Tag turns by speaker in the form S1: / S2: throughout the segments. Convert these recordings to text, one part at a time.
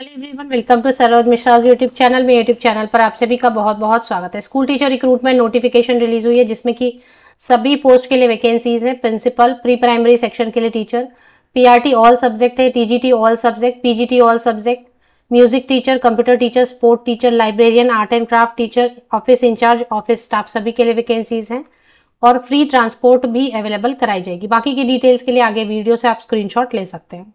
S1: hello everyone welcome to Saroj Mishra's YouTube channel में YouTube channel पर आप सभी का बहुत बहुत स्वागत है school teacher recruitment notification release हुई है जिसमें कि सभी पोस्ट के लिए वैकेंसीज है प्रिंसिपल प्री प्राइमरी सेक्शन के लिए टीचर पीआरटी ऑल सब्जेक्ट है TGT all subject PGT all subject music teacher computer teacher sport teacher librarian art and craft teacher office incharge office staff सभी के लिए vacancies हैं और free transport भी available कराई जाएगी बाकी की डिटेल्स के लिए आगे वीडियो से आप स्क्रीनशॉट ले सकते हैं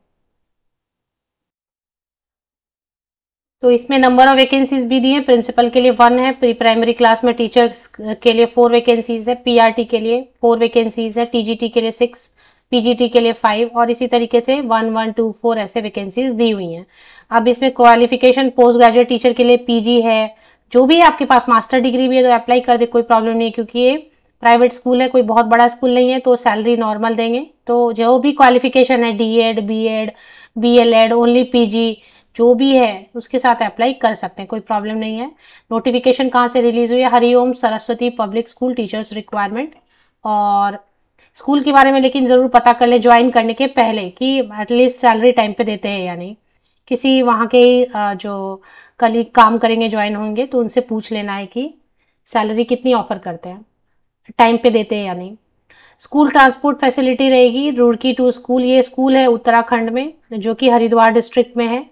S1: तो इसमें नंबर ऑफ वैकेंसीज भी दी है प्रिंसिपल के लिए वन है प्री प्राइमरी क्लास में टीचर्स के लिए फोर वैकेंसीज है पीआरटी के लिए फोर वैकेंसीज है टीजीटी के लिए सिक्स पीजीटी के लिए फाइव और इसी तरीके से वन वन टू फोर ऐसे वैकेंसीज दी हुई हैं अब इसमें क्वालिफिकेशन पोस्ट ग्रेजुएट टीचर के लिए पीजी है जो भी आपके पास मास्टर डिग्री भी है तो अप्लाई कर दे कोई प्रॉब्लम नहीं है क्योंकि ये प्राइवेट स्कूल है कोई बहुत बड़ा स्कूल नहीं है तो सैलरी नॉर्मल देंगे तो जो भी क्वालिफिकेशन है D Ed B Ed B El Ed only P G जो भी है उसके साथ अप्लाई कर सकते हैं कोई प्रॉब्लम नहीं है नोटिफिकेशन कहाँ से रिलीज़ हुई है Hariom Saraswati public school teachers requirement और स्कूल के बारे में लेकिन ज़रूर पता कर ले ज्वाइन करने के पहले कि एटलीस्ट सैलरी टाइम पे देते हैं या नहीं किसी वहाँ के जो कलीग काम करेंगे ज्वाइन होंगे तो उनसे पूछ लेना है कि सैलरी कितनी ऑफर करते हैं टाइम पे देते हैं या नहीं स्कूल ट्रांसपोर्ट फैसिलिटी रहेगी रुड़की टू स्कूल ये स्कूल है उत्तराखंड में जो कि हरिद्वार डिस्ट्रिक्ट में है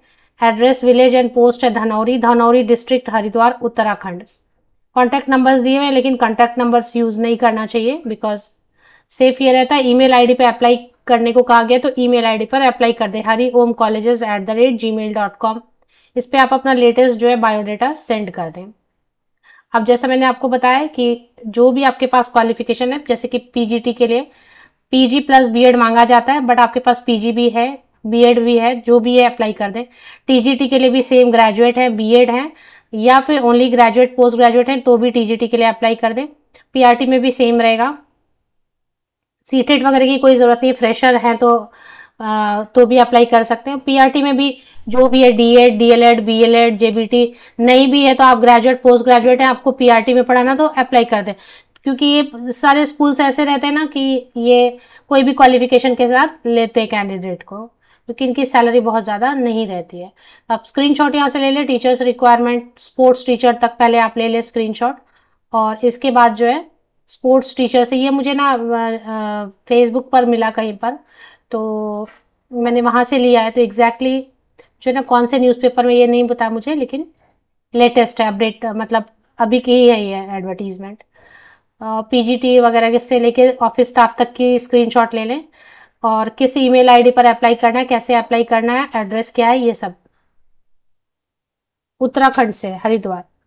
S1: एड्रेस विलेज एंड पोस्ट है Dhanauri Dhanauri district Haridwar Uttarakhand contact numbers दिए हुए लेकिन कॉन्टैक्ट नंबर्स यूज़ नहीं करना चाहिए बिकॉज सेफ ये रहता है ई मेल पे अप्लाई करने को कहा गया तो ई मेल पर अप्लाई कर दे Hari Om colleges at the rate Gmail dot com इस पर आप अपना लेटेस्ट जो है बायोडाटा सेंड कर दें अब जैसा मैंने आपको बताया कि जो भी आपके पास क्वालिफिकेशन है जैसे कि पीजीटी के लिए पीजी प्लस बीएड मांगा जाता है बट आपके पास पीजी भी है बीएड भी है जो भी है अप्लाई कर दे टीजीटी के लिए भी सेम ग्रेजुएट है बीएड है या फिर ओनली ग्रेजुएट पोस्ट ग्रेजुएट है तो भी टीजीटी के लिए अप्लाई कर दें पीआरटी e में भी सेम रहेगा सीटेट वगैरह की कोई ज़रूरत नहीं फ्रेशर है तो आ, तो भी अप्लाई कर सकते हैं पीआरटी e में भी जो भी है डीएड डीएलएड बीएलएड जेबीटी नहीं भी है तो आप ग्रेजुएट पोस्ट ग्रेजुएट हैं आपको पीआरटी e में पढ़ाना तो अप्लाई कर दें क्योंकि ये सारे स्कूल्स ऐसे रहते हैं ना कि ये कोई भी क्वालिफिकेशन के साथ लेते हैं कैंडिडेट को क्योंकि इनकी सैलरी बहुत ज़्यादा नहीं रहती है तो आप स्क्रीनशॉट यहाँ से ले लें टीचर्स रिक्वायरमेंट स्पोर्ट्स टीचर तक पहले आप ले लें स्क्रीनशॉट और इसके बाद जो है स्पोर्ट्स टीचर से ये मुझे ना फेसबुक पर मिला कहीं पर तो मैंने वहाँ से लिया है तो एग्जैक्टली exactly जो है ना कौन से न्यूज़पेपर में ये नहीं बताया मुझे लेकिन लेटेस्ट है अपडेट मतलब अभी की ही है ये एडवर्टीज़मेंट टी वगैरह से लेके ऑफिस स्टाफ तक की स्क्रीनशॉट ले लें और किस ईमेल आईडी पर अप्लाई करना है कैसे अप्लाई करना है एड्रेस क्या है ये सब उत्तराखंड से हरिद्वार